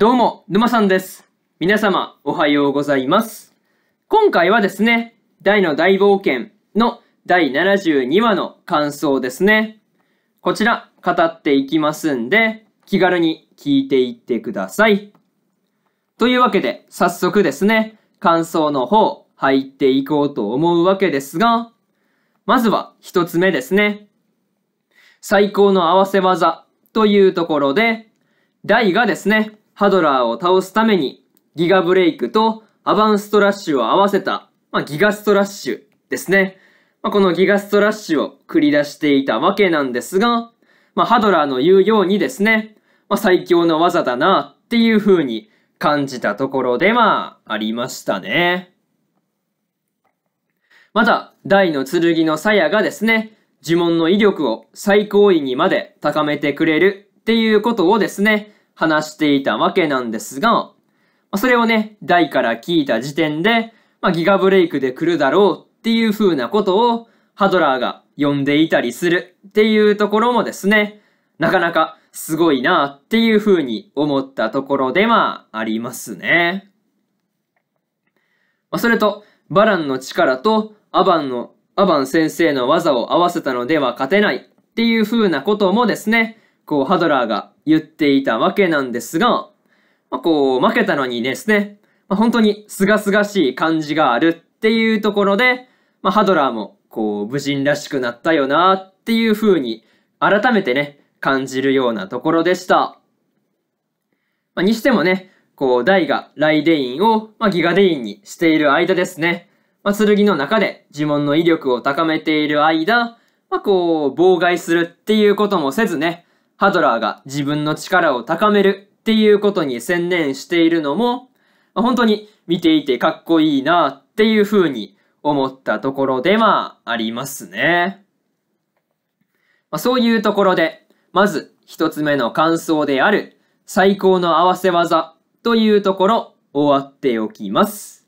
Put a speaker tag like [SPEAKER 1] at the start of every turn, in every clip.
[SPEAKER 1] どうも、沼さんです。皆様、おはようございます。今回はですね、大の大冒険の第72話の感想ですね。こちら、語っていきますんで、気軽に聞いていってください。というわけで、早速ですね、感想の方、入っていこうと思うわけですが、まずは一つ目ですね。最高の合わせ技というところで、大がですね、ハドラーを倒すために、ギガブレイクとアバンストラッシュを合わせた、まあ、ギガストラッシュですね。まあ、このギガストラッシュを繰り出していたわけなんですが、まあ、ハドラーの言うようにですね、まあ、最強の技だなっていう風に感じたところではありましたね。また、大の剣の鞘がですね、呪文の威力を最高位にまで高めてくれるっていうことをですね、話していたわけなんですが、まそれをね、大から聞いた時点で、まあ、ギガブレイクで来るだろうっていう風なことをハドラーが呼んでいたりするっていうところもですね、なかなかすごいなっていう風に思ったところではありますね。まあ、それと、バランの力とアバンの、アバン先生の技を合わせたのでは勝てないっていう風なこともですね、こう、ハドラーが言っていたわけなんですが、まあ、こう、負けたのにですね、まあ、本当に清々しい感じがあるっていうところで、まあ、ハドラーも、こう、武人らしくなったよなっていう風に、改めてね、感じるようなところでした。まあ、にしてもね、こう、大がライデインを、まあ、ギガデインにしている間ですね。まあ、剣の中で呪文の威力を高めている間、まあ、こう、妨害するっていうこともせずね、ハドラーが自分の力を高めるっていうことに専念しているのも、ま本当に見ていてかっこいいなっていうふうに思ったところではありますね。まあ、そういうところで、まず一つ目の感想である最高の合わせ技というところ終わっておきます。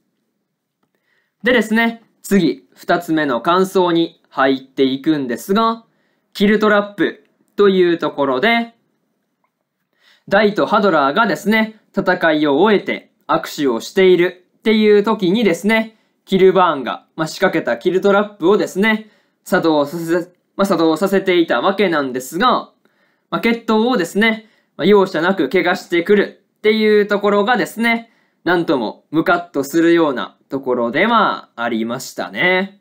[SPEAKER 1] でですね、次二つ目の感想に入っていくんですが、キルトラップというところで、ダイとハドラーがですね、戦いを終えて握手をしているっていう時にですね、キルバーンが、まあ、仕掛けたキルトラップをですね、作動させ、まあ、作動させていたわけなんですが、まあ、決闘をですね、まあ、容赦なく怪我してくるっていうところがですね、なんともムカッとするようなところではありましたね。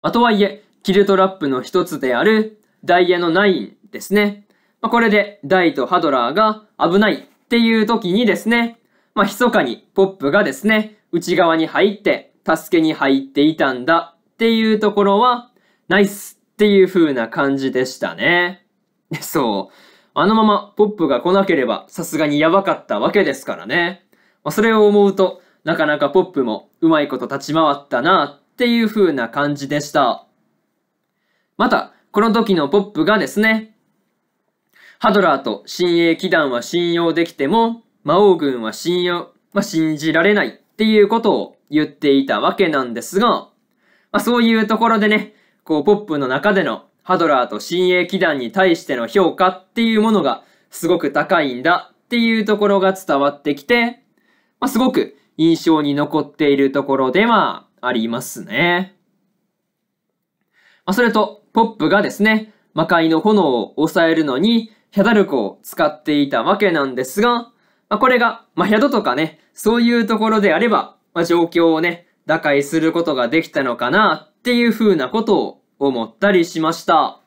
[SPEAKER 1] まあ、とはいえ、キルトラップの一つであるダイヤのナインですね。まあ、これでダイとハドラーが危ないっていう時にですね、まあ、密かにポップがですね、内側に入って助けに入っていたんだっていうところは、ナイスっていう風な感じでしたね。そう。あのままポップが来なければさすがにやばかったわけですからね。まあ、それを思うと、なかなかポップもうまいこと立ち回ったなっていう風な感じでした。また、この時のポップがですね、ハドラーと新鋭騎団は信用できても、魔王軍は信用、まあ、信じられないっていうことを言っていたわけなんですが、まあ、そういうところでね、こう、ポップの中でのハドラーと新鋭騎団に対しての評価っていうものがすごく高いんだっていうところが伝わってきて、まあ、すごく印象に残っているところではありますね。まあ、それと、ポップがですね、魔界の炎を抑えるのに、ヒャダルコを使っていたわけなんですが、まあ、これが、まあ、ヒャドとかね、そういうところであれば、まあ、状況をね、打開することができたのかなっていう風なことを思ったりしました。ま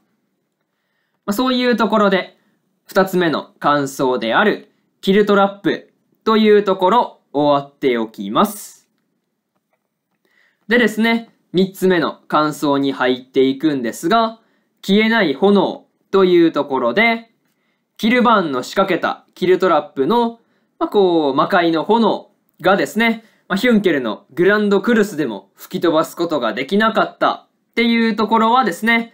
[SPEAKER 1] あ、そういうところで、二つ目の感想である、キルトラップというところ終わっておきます。でですね、3つ目の感想に入っていくんですが、消えない炎というところで、キルバーンの仕掛けたキルトラップの、まあ、こう、魔界の炎がですね、まあ、ヒュンケルのグランドクルスでも吹き飛ばすことができなかったっていうところはですね、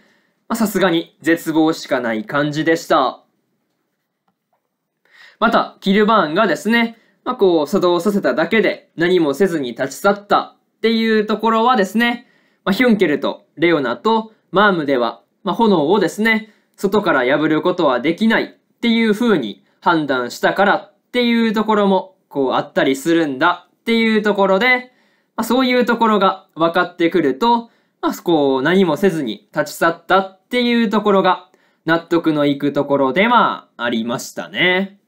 [SPEAKER 1] さすがに絶望しかない感じでした。また、キルバーンがですね、まあ、こう、作動させただけで何もせずに立ち去ったっていうところはですね、まあ、ヒュンケルとレオナとマームでは、まあ、炎をですね、外から破ることはできないっていう風に判断したからっていうところも、こうあったりするんだっていうところで、まあ、そういうところが分かってくると、まあ、こう何もせずに立ち去ったっていうところが納得のいくところではありましたね。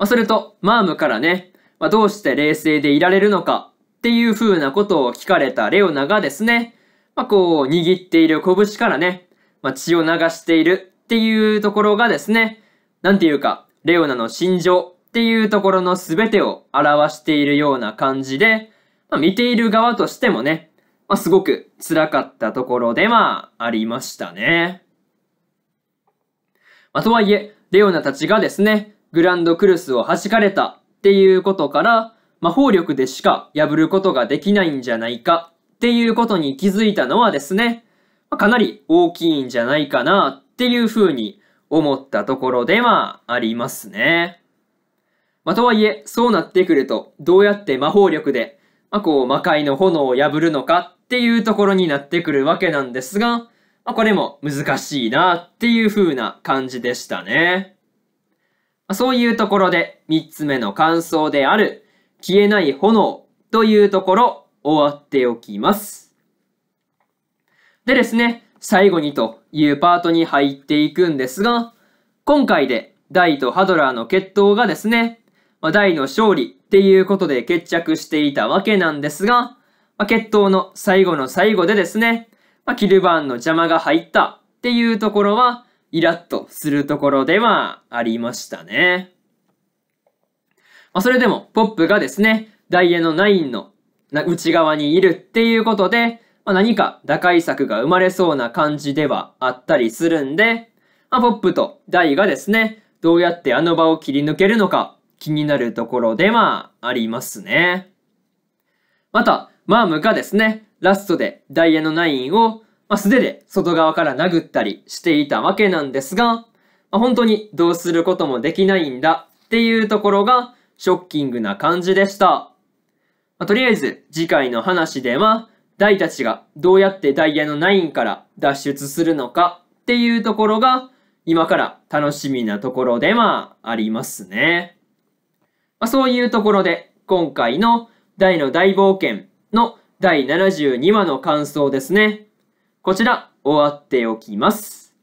[SPEAKER 1] まあ、それと、マームからね、まあ、どうして冷静でいられるのかっていう風なことを聞かれたレオナがですね、まあ、こう、握っている拳からね、まあ、血を流しているっていうところがですね、なんていうか、レオナの心情っていうところの全てを表しているような感じで、まあ、見ている側としてもね、まあ、すごく辛かったところではありましたね。まあ、とはいえ、レオナたちがですね、グランドクルスを弾かれたっていうことから、魔法力でしか破ることができないんじゃないかっていうことに気づいたのはですね、かなり大きいんじゃないかなっていうふうに思ったところではありますね。まあ、とはいえ、そうなってくると、どうやって魔法力で、まあ、こう、魔界の炎を破るのかっていうところになってくるわけなんですが、まあ、これも難しいなっていう風な感じでしたね。まそういうところで、3つ目の感想である、消えない炎というところ終わっておきます。でですね、最後にというパートに入っていくんですが、今回で大とハドラーの決闘がですね、まあ、大の勝利っていうことで決着していたわけなんですが、まあ、決闘の最後の最後でですね、まあ、キルバーンの邪魔が入ったっていうところは、イラッとするところではありましたね。まあ、それでもポップがですね、ダイエの9の内側にいるっていうことで、まあ、何か打開策が生まれそうな感じではあったりするんで、まあ、ポップとダイがですね、どうやってあの場を切り抜けるのか気になるところではありますね。また、マームがですね、ラストでダイヤのナインを、まあ、素手で外側から殴ったりしていたわけなんですが、まあ、本当にどうすることもできないんだっていうところが、ショッキングな感じでした。まあ、とりあえず、次回の話では、ダイたちがどうやってダイヤの9から脱出するのかっていうところが、今から楽しみなところではありますね。まあ、そういうところで、今回の大の大冒険の第72話の感想ですね。こちら、終わっておきます。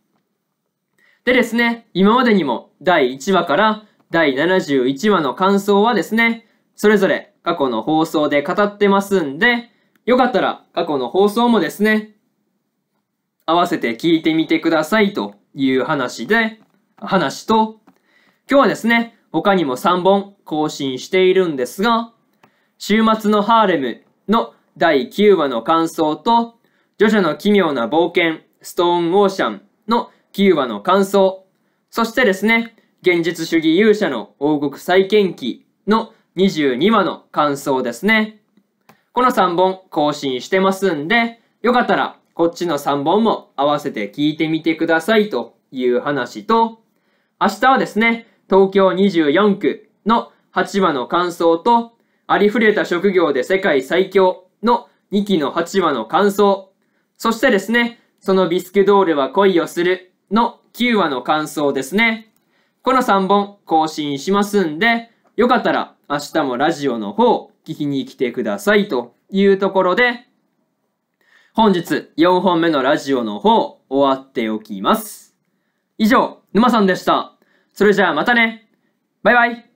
[SPEAKER 1] でですね、今までにも第1話から第71話の感想はですね、それぞれ過去の放送で語ってますんで、よかったら過去の放送もですね、合わせて聞いてみてくださいという話で、話と、今日はですね、他にも3本更新しているんですが、週末のハーレムの第9話の感想と、ジョジョの奇妙な冒険、ストーンオーシャンの9話の感想、そしてですね、現実主義勇者の王国再建記の22話の感想ですね。この3本更新してますんで、よかったらこっちの3本も合わせて聞いてみてくださいという話と、明日はですね、東京24区の8話の感想と、ありふれた職業で世界最強の2期の8話の感想、そしてですね、そのビスケドールは恋をするの9話の感想ですね。この3本更新しますんで、よかったら明日もラジオの方聞きに来てくださいというところで、本日4本目のラジオの方終わっておきます。以上、沼さんでした。それじゃあまたね。バイバイ。